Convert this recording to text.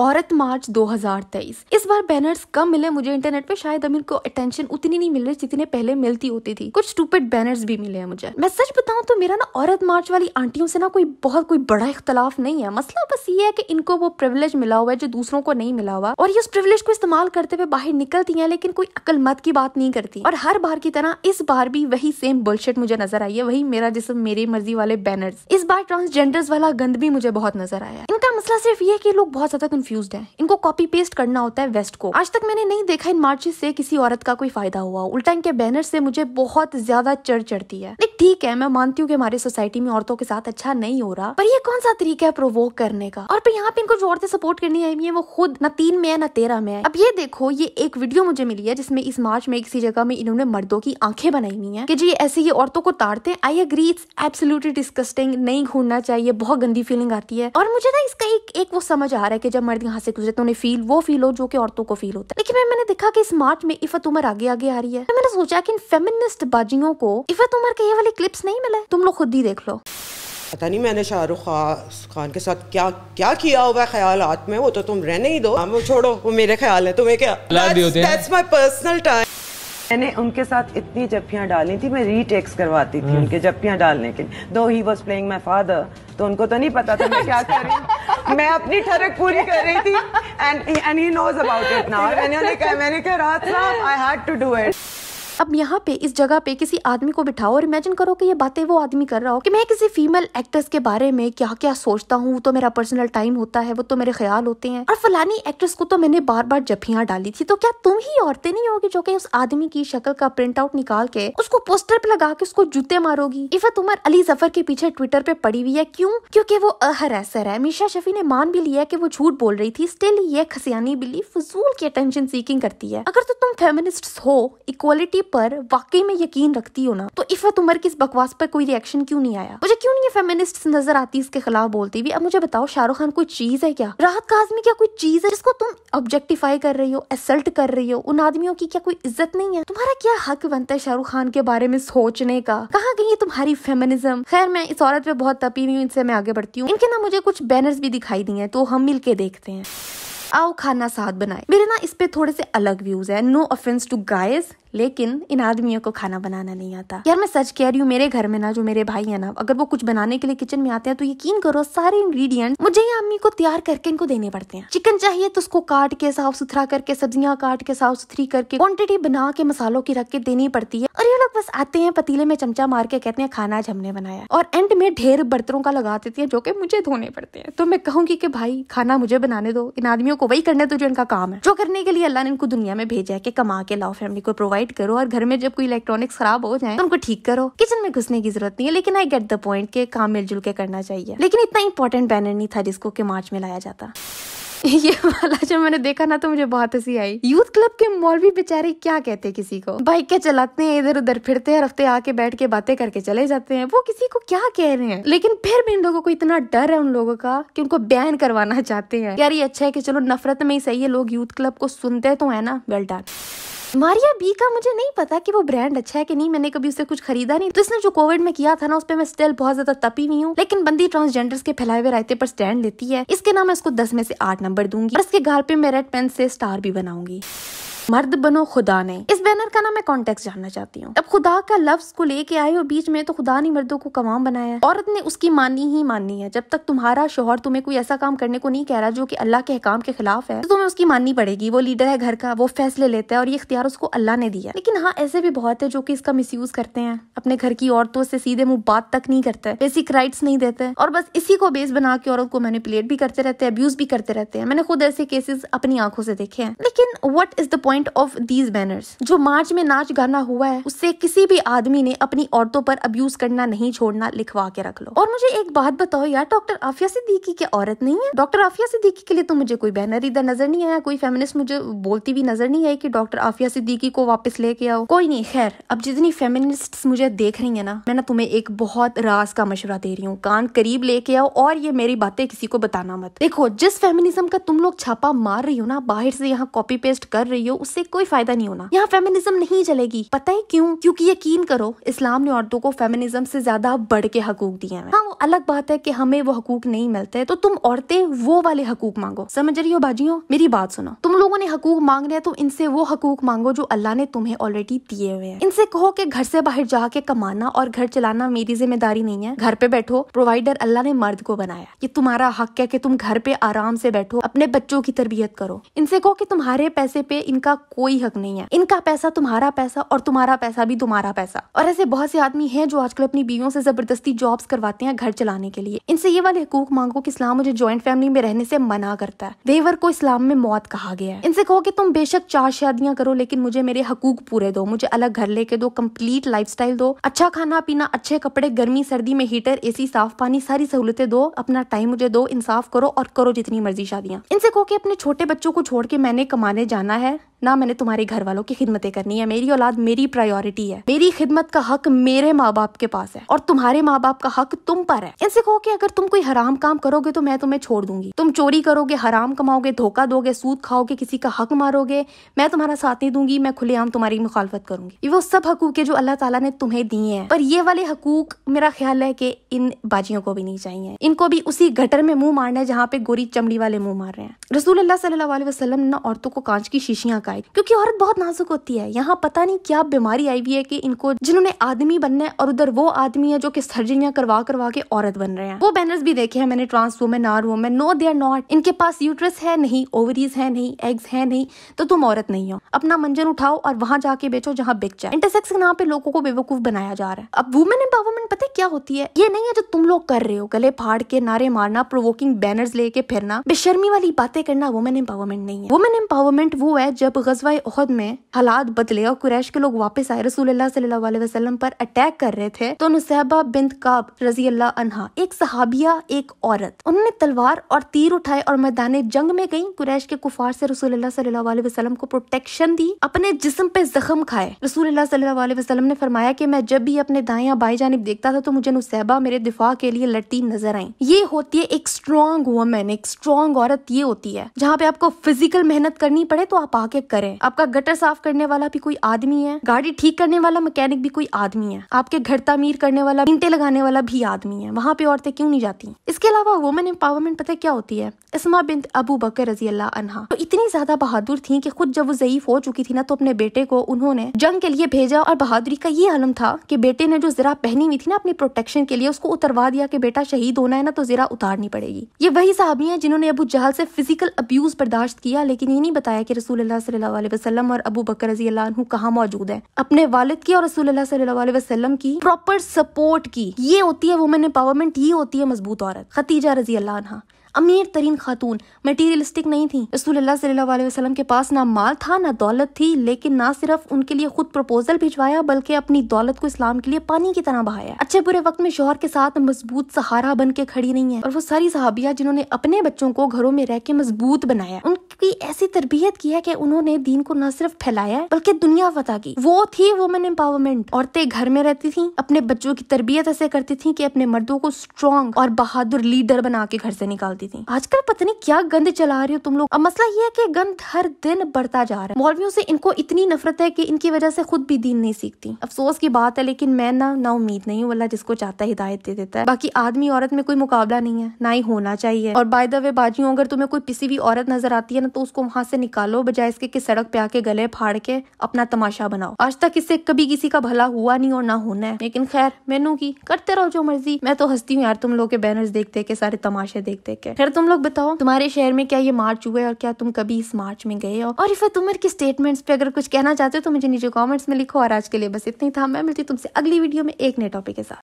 औरत मार्च 2023 इस बार बैनर्स कम मिले मुझे इंटरनेट पे शायद अमीर को अटेंशन उतनी नहीं मिल रही जितने पहले मिलती होती थी कुछ स्टूपेड बैनर्स भी मिले हैं मुझे मैं सच बताऊं तो मेरा ना औरत मार्च वाली आंटियों से ना कोई बहुत कोई बड़ा इख्तलाफ नहीं है मसला बस ये है कि इनको वो प्रिविलेज मिला हुआ है जो दूसरों को नहीं मिला हुआ और ये उस प्रिविलेज को इस्तेमाल करते हुए बाहर निकलती है लेकिन कोई मत की बात नहीं करती और हर बार की तरह इस बार भी वही सेम बुलशेट मुझे नजर आई है वही मेरा जिसम मेरी मर्जी वाले बैनर्स इस बार ट्रांसजेंडर्स वाला गंद भी मुझे बहुत नजर आया इनका मसला सिर्फ ये की लोग बहुत ज्यादा कंफ्यूज है इनको कॉपी पेस्ट करना होता है वेस्ट को आज तक मैंने नहीं देखा इन मार्चेस से किसी औरत का कोई फायदा हुआ उल्टा इनके बैनर से मुझे बहुत ज्यादा चढ़ चढ़ती है ठीक है मैं मानती हूँ कि हमारे सोसाइटी में औरतों के साथ अच्छा नहीं हो रहा पर ये कौन सा तरीका है प्रोवोक करने का और पर यहाँ पे इनको जो औरतें सपोर्ट करनी आई है वो खुद न तीन में है न तेरह में है अब ये देखो ये एक वीडियो मुझे मिली है जिसमें इस मार्च में किसी जगह में इन्होंने मर्दों की आंखें बनाई हुई है की जी ऐसे ये औरतों को ताड़ते हैं I agree it's absolutely disgusting नहीं घूमना चाहिए बहुत गंदी फीलिंग आती है और मुझे ना इसका एक, एक वो समझ आ रहा है की जब मर्द शायद यहाँ से गुजरे तो उन्हें फील वो फील हो जो कि औरतों को फील होता है लेकिन मैंने देखा कि इस मार्च में इफत उमर आगे आगे आ रही है तो मैंने सोचा कि इन फेमिनिस्ट बाजियों को इफत उमर के ये वाले क्लिप्स नहीं मिले तुम लोग खुद ही देख लो पता नहीं मैंने शाहरुख खान के साथ क्या क्या किया हुआ ख्याल हाथ में वो तो तुम रहने ही दो हम हाँ, छोड़ो वो मेरे ख्याल है तुम्हें क्या दैट्स माय पर्सनल टाइम मैंने उनके साथ इतनी जप्पियाँ डाली थी मैं रीटेक्स करवाती थी हम्म। उनके जप्पियाँ डालने के लिए दो ही वॉज प्लेइंग माई फादर तो उनको तो नहीं पता था मैं क्या कर रही हूँ मैं अपनी ठरक पूरी कर रही थी and and he knows about it now मैंने कहा मैंने कहा रात साहब I had to do it अब यहाँ पे इस जगह पे किसी आदमी को बिठाओ और इमेजिन करो कि ये बातें वो आदमी कर रहा हो कि मैं किसी फीमेल एक्ट्रेस के बारे में क्या क्या सोचता हूँ तो मेरा पर्सनल टाइम होता है वो तो मेरे ख्याल होते हैं और फलानी एक्ट्रेस को तो मैंने बार बार जफियाँ डाली थी तो क्या तुम ही औरतें नहीं होगी जो कि उस आदमी की शक्ल का प्रिंट आउट निकाल के उसको पोस्टर पे लगा के उसको जूते मारोगी इफत उमर अली जफर के पीछे ट्विटर पे पड़ी हुई है क्यूँ क्यूँकी वो असर है मीशा शफी ने मान भी लिया की वो झूठ बोल रही थी स्टिल ये खसियानी बिली फजूल की अटेंशन सीकिंग करती है अगर तो तुम फेमिनिस्ट हो इक्वालिटी पर वाकई में यकीन रखती हो ना तो इफ़त उमर की इस बकवास पर कोई रिएक्शन क्यों नहीं आया मुझे क्यों नहीं फेमिनिस्ट नजर आती इसके खिलाफ बोलती हुई अब मुझे बताओ शाहरुख खान कोई चीज है क्या राहत का आदमी क्या कोई चीज है जिसको तुम ऑब्जेक्टिफाई कर रही हो असल्ट कर रही हो उन आदमियों की क्या कोई इज्जत नहीं है तुम्हारा क्या हक बनता है शाहरुख खान के बारे में सोचने का कहा गई है तुम्हारी फेमिनिज्म खैर मैं इस औरत पे बहुत तपी हुई इनसे मैं आगे बढ़ती हूँ इनके ना मुझे कुछ बैनर्स भी दिखाई दी है तो हम मिलके देखते हैं आओ खाना साथ बनाए मेरे ना इस पे थोड़े से अलग व्यूज है नो ऑफेंस टू गाइस लेकिन इन आदमियों को खाना बनाना नहीं आता यार मैं सच कह रही हूँ मेरे घर में ना जो मेरे भाई है ना अगर वो कुछ बनाने के लिए किचन में आते हैं तो यकीन करो सारे इंग्रेडिएंट मुझे ही अम्मी को तैयार करके इनको देने पड़ते हैं चिकन चाहिए तो उसको काट के साफ सुथरा करके सब्जियां काट के साफ सुथरी करके क्वांटिटी बना के मसालों की रख के देनी पड़ती है और ये लोग बस आते हैं पतीले में चमचा मार के कहते हैं खाना आज हमने बनाया और एंड में ढेर बर्तनों का लगा देती है जो की मुझे धोने पड़ते हैं तो मैं कहूंगी की भाई खाना मुझे बनाने दो इन आदमियों को वही करने तो जो इनका काम है जो करने के लिए अल्लाह ने इनको दुनिया में भेजा है कि कमा के लाओ फैमिली को प्रोवाइड करो और घर में जब कोई इलेक्ट्रॉनिक्स खराब हो जाए तो उनको ठीक करो किचन में घुसने की जरूरत नहीं है लेकिन आई गेट द पॉइंट के काम मिलजुल के करना चाहिए लेकिन इतना इंपॉर्टेंट बैनर नहीं था जिसको कि मार्च में लाया जाता ये वाला जो मैंने देखा ना तो मुझे बहुत हंसी आई यूथ क्लब के मौलवी बेचारे क्या कहते किसी को बाइक के चलाते हैं इधर उधर फिरते हैं रफ्ते आके बैठ के बातें करके चले जाते हैं वो किसी को क्या कह रहे हैं लेकिन फिर भी इन लोगों को इतना डर है उन लोगों का कि उनको बैन करवाना चाहते हैं यार ये अच्छा है कि चलो नफरत में ही सही है लोग यूथ क्लब को सुनते तो है ना वेल डन मारिया बी का मुझे नहीं पता कि वो ब्रांड अच्छा है कि नहीं मैंने कभी उसे कुछ खरीदा नहीं तो इसने जो कोविड में किया था ना उस पर मैं स्टिल बहुत ज्यादा तपी हुई हूँ लेकिन बंदी ट्रांसजेंडर के फैलाए हुए रायते पर स्टैंड लेती है इसके नाम मैं उसको दस में से आठ नंबर दूंगी और इसके घर पे मैं रेड पेन से स्टार भी बनाऊंगी मर्द बनो खुदा ने इस का ना मैं कॉन्टेक्स्ट जानना चाहती हूँ अब खुदा का लफ्ज को लेके आए और बीच में तो खुदा ने मर्दों को कमाम बनाया है औरत ने उसकी मानी ही माननी है जब तक तुम्हारा शोहर तुम्हें कोई ऐसा काम करने को नहीं कह रहा जो कि अल्लाह के अहकाम के खिलाफ है तो तुम्हें उसकी माननी पड़ेगी वो लीडर है घर का वो फैसले लेता है और ये इख्तियार उसको अल्लाह ने दिया लेकिन हाँ ऐसे भी बहुत है जो कि इसका मिस करते हैं अपने घर की औरतों से सीधे मुंह बात तक नहीं करते बेसिक राइट नहीं देते और बस इसी को बेस बना के औरत को मैनिपुलेट भी करते रहते हैं अब्यूज भी करते रहते हैं मैंने खुद ऐसे केसेस अपनी आंखों से देखे हैं लेकिन what is the point of these banners जो माँ समाज में नाच गाना हुआ है उससे किसी भी आदमी ने अपनी औरतों पर अब्यूज करना नहीं छोड़ना लिखवा के रख लो और मुझे एक बात बताओ यार डॉक्टर आफिया सिद्दीकी की औरत नहीं है डॉक्टर आफिया सिद्दीकी के लिए तो मुझे कोई बैनर इधर नजर नहीं आया कोई फेमिनिस्ट मुझे बोलती भी नजर नहीं आई की डॉक्टर आफिया सिद्दीकी को वापस लेके आओ कोई नहीं खैर अब जितनी फेमिनिस्ट मुझे देख रही है ना मैं ना तुम्हें एक बहुत रास का मशुरा दे रही हूँ कान करीब लेके आओ और ये मेरी बातें किसी को बताना मत देखो जिस फेमिनिज्म का तुम लोग छापा मार रही हो ना बाहर से यहाँ कॉपी पेस्ट कर रही हो उससे कोई फायदा नहीं होना यहाँ फेमिनिज्म फेमिनिज्म नहीं चलेगी पता है क्यों क्योंकि यकीन करो इस्लाम ने औरतों को फेमिनिज्म से ज्यादा बढ़ के हकूक दिए हैं हाँ वो अलग बात है कि हमें वो हकूक नहीं मिलते तो तुम औरतें वो वाले हकूक मांगो समझ रही हो बाजियों मेरी बात सुनो तुम लोगों ने हकूक मांग रहे हैं तो इनसे वो हकूक मांगो जो अल्लाह ने तुम्हें ऑलरेडी दिए हुए हैं इनसे कहो कि घर से बाहर जाके कमाना और घर चलाना मेरी जिम्मेदारी नहीं है घर पे बैठो प्रोवाइडर अल्लाह ने मर्द को बनाया ये तुम्हारा हक है कि तुम घर पे आराम से बैठो अपने बच्चों की तरबियत करो इनसे कहो कि तुम्हारे पैसे पे इनका कोई हक नहीं है इनका पैसा तुम्हारा पैसा और तुम्हारा पैसा भी तुम्हारा पैसा और ऐसे बहुत से आदमी हैं जो आजकल अपनी बीवियों से जबरदस्ती जॉब्स करवाते हैं घर चलाने के लिए इनसे ये वाले हकूक मांगो कि इस्लाम मुझे ज्वाइंट फैमिली में रहने से मना करता है वेवर को इस्लाम में मौत कहा गया है इनसे कहो कि तुम बेशक चार शादियां करो लेकिन मुझे मेरे हकूक पूरे दो मुझे अलग घर लेके दो कम्प्लीट लाइफ दो अच्छा खाना पीना अच्छे कपड़े गर्मी सर्दी में हीटर ए साफ पानी सारी सहूलतें दो अपना टाइम मुझे दो इंसाफ करो और करो जितनी मर्जी शादियां इनसे कहो कि अपने छोटे बच्चों को छोड़ के मैंने कमाने जाना है ना मैंने तुम्हारे घर वालों की खिदमतें करनी है मेरी औलाद मेरी प्रायोरिटी है मेरी खिदमत का हक मेरे माँ बाप के पास है और तुम्हारे माँ बाप का हक तुम पर है इनसे कहो कि अगर तुम कोई हराम काम करोगे तो मैं तुम्हें छोड़ दूंगी तुम चोरी करोगे हराम कमाओगे धोखा दोगे सूद खाओगे किसी का हक मारोगे मैं तुम्हारा साथ नहीं दूंगी मैं खुलेआम तुम्हारी मुखालफत करूंगी वो सब हकूक है जो अल्लाह ताला ने तुम्हें दिए हैं पर ये वाले हकूक मेरा ख्याल है कि इन बाजियों को भी नहीं चाहिए इनको भी उसी गटर में मुंह मारना है जहाँ पे गोरी चमड़ी वाले मुंह मार रहे हैं रसूल अल्लाह सल्लल्लाहु वसलम ने औरतों को कांच की शीशियां शिकायत क्योंकि औरत बहुत नाजुक होती है यहाँ पता नहीं क्या बीमारी आई हुई है कि इनको जिन्होंने आदमी बनना है और उधर वो आदमी है जो कि सर्जरियां करवा करवा के औरत बन रहे हैं वो बैनर्स भी देखे हैं मैंने trans women are women no they are not इनके पास यूट्रस है नहीं ओवरीज है नहीं एग्स है नहीं तो तुम औरत नहीं हो अपना मंजन उठाओ और वहां जाके बेचो जहाँ बिक जाए इंटरसेक्स के नाम पे लोगों को बेवकूफ बनाया जा रहा है अब वुमेन एम्पावरमेंट पता है क्या होती है ये नहीं है जो तुम लोग कर रहे हो गले फाड़ के नारे मारना प्रोवोकिंग बैनर्स लेके फिरना बेशर्मी वाली बातें करना वुमेन एम्पावरमेंट नहीं है वुमेन एम्पावरमेंट वो है जब गजवा उहद में हालात बदले और कुरैश के लोग वापस आए रसूल वसल्लम पर अटैक कर रहे थे तो नुसैबा बिन काब रजी अल्लाह अनहा एक सहाबिया एक औरत उन्होंने तलवार और तीर उठाए और मैदान जंग में गई कुरैश के कुफार से रसूल वसल्लम को प्रोटेक्शन दी अपने जिसम पे जख्म खाए रसूल वसल्लम ने फरमाया कि मैं जब भी अपने दाएं या बाई जानब देखता था तो मुझे नुसैबा मेरे दिफा के लिए लड़ती नजर आई ये होती है एक स्ट्रॉन्ग वुमेन एक स्ट्रॉन्ग औरत ये होती है जहाँ पे आपको फिजिकल मेहनत करनी पड़े तो आप आके करें आपका गटर साफ करने वाला भी कोई आदमी है गाड़ी ठीक करने वाला मैकेनिक भी कोई आदमी है आपके घर तमीर करने वाला इंटे लगाने वाला भी आदमी है वहाँ पे औरतें क्यों नहीं जाती इसके अलावा वुमेन एम्पावरमेंट पता क्या होती है इसमा बिन अबू बकर रजी अल्लाह तो इतनी ज्यादा बहादुर थी कि खुद जब वो जयीफ हो चुकी थी ना तो अपने बेटे को उन्होंने जंग के लिए भेजा और बहादुरी का ये आलम था कि बेटे ने जो जरा पहनी हुई थी ना अपनी प्रोटेक्शन के लिए उसको उतरवा दिया कि बेटा शहीद होना है ना तो जरा उतारनी पड़ेगी ये वही साहबी है जिन्होंने अबू जहाल से फिजिकल अब्यूज बर्दाश्त किया लेकिन ये नहीं बताया कि रसूल वसल्लम और अबू बकर रजी अल्लाह कहाँ मौजूद है अपने वालिद की और रसूल सल्लाम वसल्लम की प्रॉपर सपोर्ट की ये होती है वुमेन एम्पावरमेंट ये होती है मजबूत औरत खतीजा रजी अल्लाह अमीर तरीन खातून मटीरियलिस्टिक नहीं थी रसूल वसलम के पास ना माल था ना दौलत थी लेकिन ना सिर्फ उनके लिए खुद प्रपोजल भिजवाया बल्कि अपनी दौलत को इस्लाम के लिए पानी की तरह बहाया अच्छे बुरे वक्त में शोहर के साथ मजबूत सहारा बन के खड़ी नहीं है और वो सारी सहाबिया जिन्होंने अपने बच्चों को घरों में रह के मजबूत बनाया उनकी ऐसी तरबियत की है की उन्होंने दीन को न सिर्फ फैलाया बल्कि दुनिया फतह की वो थी वुमेन एम्पावरमेंट औरतें घर में रहती थी अपने बच्चों की तरबियत ऐसे करती थी की अपने मर्दों को स्ट्रॉन्ग और बहादुर लीडर बना के घर से निकालती होती थी आजकल पता नहीं क्या गंद चला रही हो तुम लोग अब मसला ये है कि गंद हर दिन बढ़ता जा रहा है मौलवियों से इनको इतनी नफरत है कि इनकी वजह से खुद भी दीन नहीं सीखती अफसोस की बात है लेकिन मैं ना ना उम्मीद नहीं हूँ अल्लाह जिसको चाहता है हिदायत दे देता है बाकी आदमी औरत में कोई मुकाबला नहीं है ना ही होना चाहिए और बाय द वे बाजियों अगर तुम्हें कोई पिसी भी औरत नजर आती है ना तो उसको वहां से निकालो बजाय इसके कि सड़क पे आके गले फाड़ के अपना तमाशा बनाओ आज तक इससे कभी किसी का भला हुआ नहीं और ना होना है लेकिन खैर मैनू की करते रहो जो मर्जी मैं तो हंसती हूँ यार तुम लोग के बैनर्स देख देख के सारे तमाशे देख देख के है खैर तुम लोग बताओ तुम्हारे शहर में क्या ये मार्च हुआ है और क्या तुम कभी इस मार्च में गए हो और इफा तुम्हर के स्टेटमेंट्स पे अगर कुछ कहना चाहते हो तो मुझे नीचे कॉमेंट्स में लिखो और आज के लिए बस इतना ही था मैं मिलती तुमसे अगली वीडियो में एक नए टॉपिक के साथ